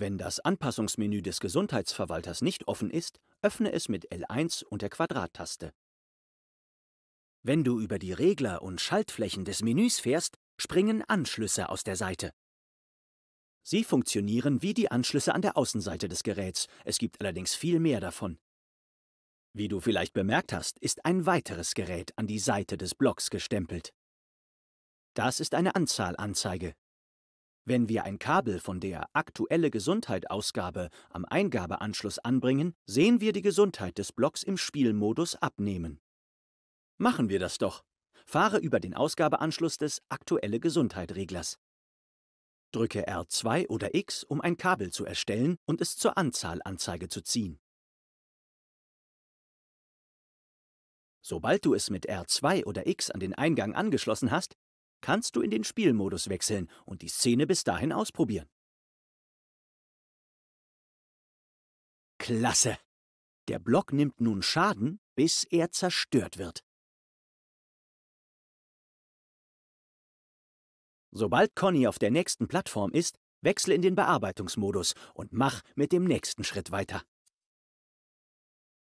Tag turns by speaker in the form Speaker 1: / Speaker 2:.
Speaker 1: Wenn das Anpassungsmenü des Gesundheitsverwalters nicht offen ist, öffne es mit L1 und der Quadrattaste. Wenn du über die Regler und Schaltflächen des Menüs fährst, springen Anschlüsse aus der Seite. Sie funktionieren wie die Anschlüsse an der Außenseite des Geräts, es gibt allerdings viel mehr davon. Wie du vielleicht bemerkt hast, ist ein weiteres Gerät an die Seite des Blocks gestempelt. Das ist eine Anzahlanzeige, wenn wir ein Kabel von der Aktuelle Gesundheit-Ausgabe am Eingabeanschluss anbringen, sehen wir die Gesundheit des Blocks im Spielmodus abnehmen. Machen wir das doch. Fahre über den Ausgabeanschluss des Aktuelle Gesundheit-Reglers. Drücke R2 oder X, um ein Kabel zu erstellen und es zur Anzahlanzeige zu ziehen. Sobald du es mit R2 oder X an den Eingang angeschlossen hast, kannst du in den Spielmodus wechseln und die Szene bis dahin ausprobieren.
Speaker 2: Klasse! Der Block nimmt nun Schaden, bis er zerstört wird. Sobald Conny auf der nächsten Plattform ist, wechsle in den Bearbeitungsmodus und mach mit dem nächsten Schritt weiter.